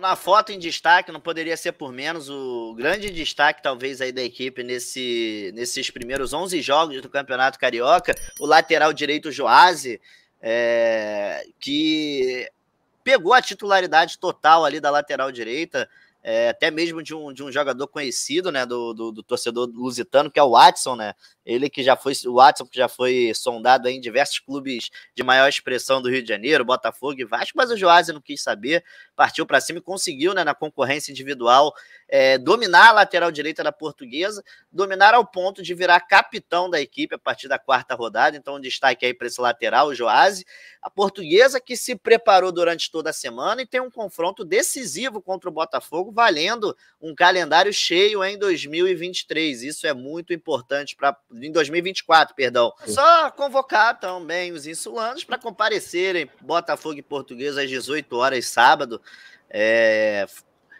Na foto em destaque, não poderia ser por menos, o grande destaque talvez aí da equipe nesse, nesses primeiros 11 jogos do Campeonato Carioca, o lateral direito Joase, é, que pegou a titularidade total ali da lateral direita, é, até mesmo de um, de um jogador conhecido, né, do, do, do, torcedor lusitano, que é o Watson, né, ele que já foi, o Watson que já foi sondado em diversos clubes de maior expressão do Rio de Janeiro, Botafogo e Vasco, mas o Joás não quis saber, partiu para cima e conseguiu, né, na concorrência individual, é, dominar a lateral direita da portuguesa, dominar ao ponto de virar capitão da equipe a partir da quarta rodada. Então, um destaque aí para esse lateral, o Joase. A portuguesa que se preparou durante toda a semana e tem um confronto decisivo contra o Botafogo, valendo um calendário cheio em 2023. Isso é muito importante para. em 2024, perdão. Só convocar também os insulanos para comparecerem Botafogo e Portuguesa às 18 horas, sábado. É,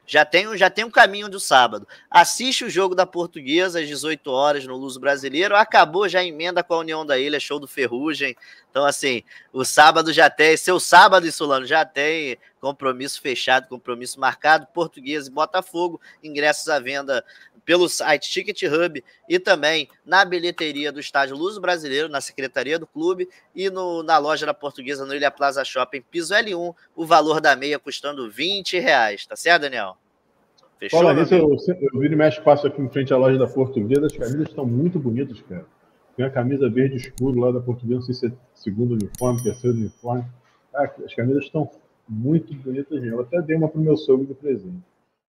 já tem, já tem um caminho do sábado. Assiste o jogo da Portuguesa às 18 horas no Luso Brasileiro. Acabou já a emenda com a União da Ilha, show do Ferrugem. Então, assim, o sábado já tem, seu sábado, Insulano, já tem compromisso fechado, compromisso marcado. Portuguesa e Botafogo, ingressos à venda pelo site Ticket Hub e também na bilheteria do Estádio Luso Brasileiro, na secretaria do clube e no, na loja da Portuguesa no Ilha Plaza Shopping, piso L1, o valor da meia custando 20 reais. Tá certo, Daniel? Fechou? Fala nisso, eu, né? eu viro e mexo, passo aqui em frente à loja da Portuguesa. As camisas estão muito bonitas, cara. Tem a camisa verde escuro lá da Portuguesa, não sei se é segundo uniforme, terceiro uniforme. Ah, as camisas estão muito bonitas gente. Eu até dei uma para o meu sogro de presente.